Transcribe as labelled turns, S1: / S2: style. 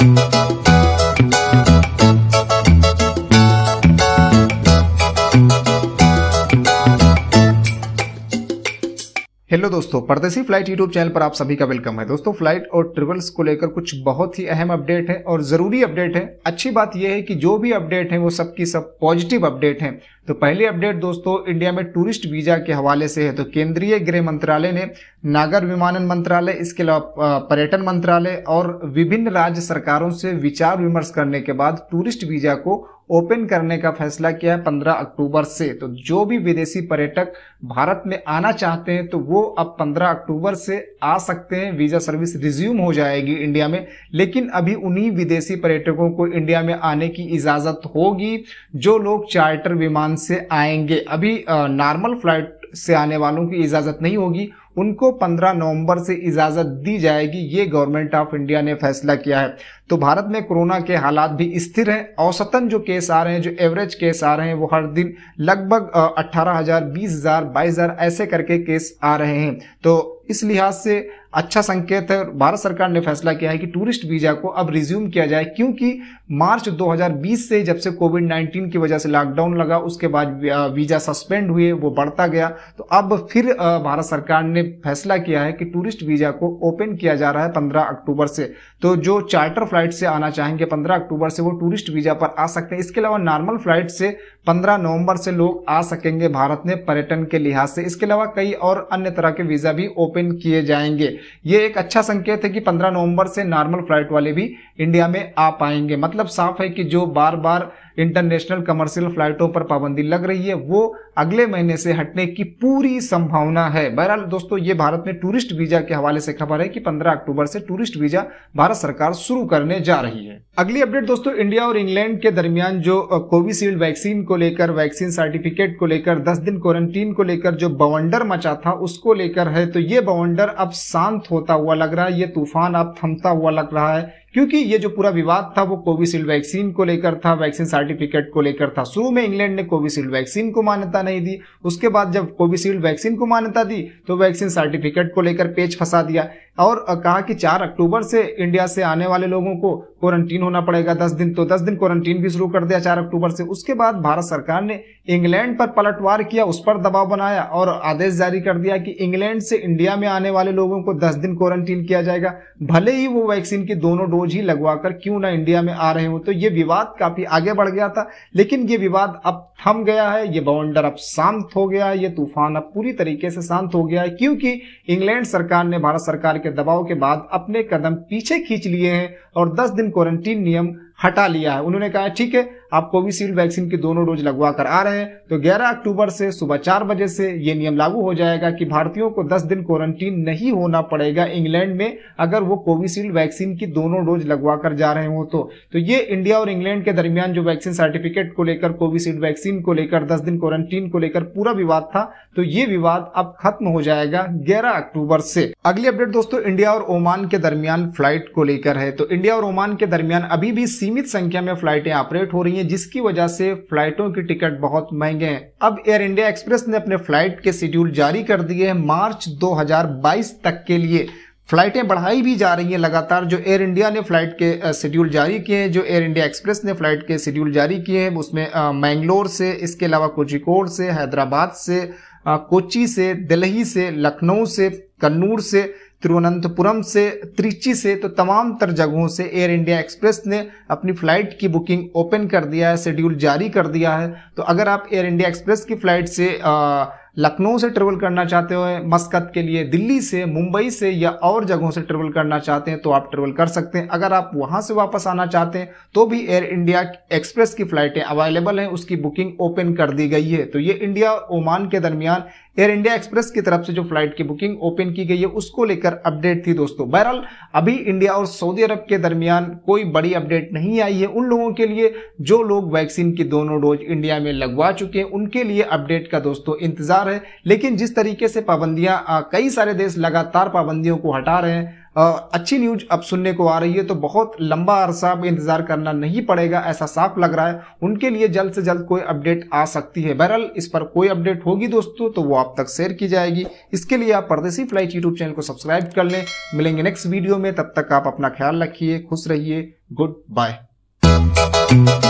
S1: hello दोस्तों परदेसी flight YouTube channel पर आप सभी का वेलकम है दोस्तों फ्लाइट और ट्रेवल्स को लेकर कुछ बहुत ही अहम अपडेट है और ज़रूरी अपडेट है अच्छी बात यह है कि जो भी अपडेट है वो सबकी सब पॉजिटिव अपडेट है तो पहली अपडेट दोस्तों इंडिया में टूरिस्ट वीजा के हवाले से है तो केंद्रीय गृह मंत्रालय ने नागर विमानन मंत्रालय इसके अलावा पर्यटन मंत्रालय और विभिन्न राज्य सरकारों से विचार विमर्श करने के बाद टूरिस्ट वीजा को ओपन करने का फैसला किया है पंद्रह अक्टूबर से तो जो भी विदेशी पर्यटक भारत में आना चाहते हैं तो वो अब पंद्रह अक्टूबर से आ सकते हैं वीजा सर्विस रिज्यूम हो जाएगी इंडिया में लेकिन अभी उन्हीं विदेशी पर्यटकों को इंडिया में आने की इजाजत होगी जो लोग चार्टर विमान से आएंगे अभी नॉर्मल फ्लाइट से आने वालों की इजाज़त नहीं होगी उनको 15 नवंबर से इजाज़त दी जाएगी ये गवर्नमेंट ऑफ इंडिया ने फैसला किया है तो भारत में कोरोना के हालात भी स्थिर हैं औसतन जो केस आ रहे हैं जो एवरेज केस आ रहे हैं वो हर दिन लगभग 18,000, 20,000, 22,000 ऐसे करके केस आ रहे हैं तो इस लिहाज से अच्छा संकेत है भारत सरकार ने फैसला किया है कि टूरिस्ट वीजा को अब रिज्यूम किया जाए क्योंकि मार्च 2020 से जब से कोविड 19 की वजह से लॉकडाउन लगा उसके बाद वीजा सस्पेंड हुए वो बढ़ता गया तो अब फिर भारत सरकार ने फैसला किया है कि टूरिस्ट वीजा को ओपन किया जा रहा है पंद्रह अक्टूबर से तो जो चार्टर फ्लाइट से आना चाहेंगे पंद्रह अक्टूबर से वो टूरिस्ट वीजा पर आ सकते हैं इसके अलावा नॉर्मल फ्लाइट से पंद्रह नवंबर से लोग आ सकेंगे भारत में पर्यटन के लिहाज से इसके अलावा कई और अन्य तरह के वीजा भी ओपन किए जाएंगे ये एक अच्छा संकेत है कि 15 नवंबर से नॉर्मल फ्लाइट वाले भी इंडिया में आ पाएंगे मतलब साफ है कि जो बार बार इंटरनेशनल कमर्शियल फ्लाइटों पर पाबंदी लग रही है वो अगले महीने से हटने की पूरी संभावना है बहरहाल दोस्तों ये भारत में टूरिस्ट वीजा के हवाले से खबर है कि 15 अक्टूबर से टूरिस्ट वीजा भारत सरकार शुरू करने जा रही है अगली अपडेट दोस्तों इंडिया और इंग्लैंड के दरमियान जो कोविशील्ड वैक्सीन को लेकर वैक्सीन सर्टिफिकेट को लेकर दस दिन क्वारंटीन को लेकर जो बवंडर मचा था उसको लेकर है तो ये बवंडर अब सात शांत होता हुआ लग रहा है ये तूफान अब थमता हुआ लग रहा है क्योंकि ये जो पूरा विवाद था वो कोविशील्ड वैक्सीन को लेकर था वैक्सीन सर्टिफिकेट को लेकर था शुरू में इंग्लैंड ने कोविशील्ड वैक्सीन को मान्यता नहीं दी उसके बाद जब कोविशील्ड वैक्सीन को मान्यता दी तो वैक्सीन सर्टिफिकेट को लेकर पेच फंसा दिया और कहा कि चार अक्टूबर से इंडिया से आने वाले लोगों को क्वारंटीन होना पड़ेगा दस दिन तो दस दिन क्वारंटीन भी शुरू कर दिया चार अक्टूबर से उसके बाद भारत सरकार ने इंग्लैंड पर पलटवार किया उस पर दबाव बनाया और आदेश जारी कर दिया कि इंग्लैंड से इंडिया में आने वाले लोगों को दस दिन क्वारंटीन किया जाएगा भले ही वो वैक्सीन की दोनों डोज डोज ही लगवाकर क्यों ना इंडिया में आ रहे हो तो ये विवाद काफी आगे बढ़ गया था लेकिन ये विवाद अब थम गया है ये बवंडर अब शांत हो गया है ये तूफान अब पूरी तरीके से शांत हो गया है क्योंकि इंग्लैंड सरकार ने भारत सरकार के दबाव के बाद अपने कदम पीछे खींच लिए हैं और दस दिन क्वारंटीन नियम हटा लिया है उन्होंने कहा ठीक है आप कोविशील्ड वैक्सीन की दोनों डोज लगवा कर आ रहे हैं तो 11 अक्टूबर से सुबह चार बजे से ये नियम लागू हो जाएगा कि भारतीयों को 10 दिन क्वारंटीन नहीं होना पड़ेगा इंग्लैंड में अगर वो कोविशील्ड वैक्सीन की दोनों डोज लगवा कर जा रहे हो तो, तो ये इंडिया और इंग्लैंड के दरमियान जो वैक्सीन सर्टिफिकेट को लेकर कोविशील्ड वैक्सीन को लेकर दस दिन क्वारंटीन को लेकर पूरा विवाद था तो ये विवाद अब खत्म हो जाएगा ग्यारह अक्टूबर से अगली अपडेट दोस्तों इंडिया और ओमान के दरमियान फ्लाइट को लेकर है तो इंडिया और ओमान के दरमियान अभी भी सी सीमित संख्या में फ्लाइटें ऑपरेट हो रही हैं जिसकी वजह से फ्लाइटों के टिकट बहुत महंगे हैं अब एयर इंडिया एक्सप्रेस ने अपने फ्लाइट के शेड्यूल जारी कर दिए हैं मार्च 2022 तक के लिए फ्लाइटें बढ़ाई भी जा रही हैं लगातार जो एयर इंडिया ने फ्लाइट के शेड्यूल जारी किए हैं जो एयर इंडिया एक्सप्रेस ने फ्लाइट के शेड्यूल जारी किए हैं उसमें मैंगलोर से इसके अलावा कोचिकोड से हैदराबाद से कोची से दिल्ली से लखनऊ से कन्नूर से तिरुवनंतपुरम से त्रिची से तो तमाम तर जगहों से एयर इंडिया एक्सप्रेस ने अपनी फ़्लाइट की बुकिंग ओपन कर दिया है शेड्यूल जारी कर दिया है तो अगर आप एयर इंडिया एक्सप्रेस की फ़्लाइट से आ, लखनऊ से ट्रेवल करना चाहते हो मस्कत के लिए दिल्ली से मुंबई से या और जगहों से ट्रेवल करना चाहते हैं तो आप ट्रेवल कर सकते हैं अगर आप वहां से वापस आना चाहते हैं तो भी एयर इंडिया एक्सप्रेस की फ्लाइटें अवेलेबल हैं उसकी बुकिंग ओपन कर दी गई है तो ये इंडिया ओमान के दरमियान एयर इंडिया एक्सप्रेस की तरफ से जो फ्लाइट की बुकिंग ओपन की गई है उसको लेकर अपडेट थी दोस्तों बहरहाल अभी इंडिया और सऊदी अरब के दरमियान कोई बड़ी अपडेट नहीं आई है उन लोगों के लिए जो लोग वैक्सीन की दोनों डोज इंडिया में लगवा चुके हैं उनके लिए अपडेट का दोस्तों इंतजार लगातार है लेकिन जिस तरीके से पाबंदियां कई सारे देश लगातार पाबंदियों को हटा रहे हैं अच्छी न्यूज अब सुनने को आ रही है तो बहुत लंबा अरसा इंतजार करना नहीं पड़ेगा ऐसा साफ लग रहा है उनके लिए जल्द से जल्द कोई अपडेट आ सकती है बहरहाल इस पर कोई अपडेट होगी दोस्तों तो वो आप तक शेयर की जाएगी इसके लिए आप परदेसी फ्लाइट यूट्यूब चैनल को सब्सक्राइब कर लें मिलेंगे नेक्स्ट वीडियो में तब तक आप अपना ख्याल रखिए खुश रहिए गुड बाय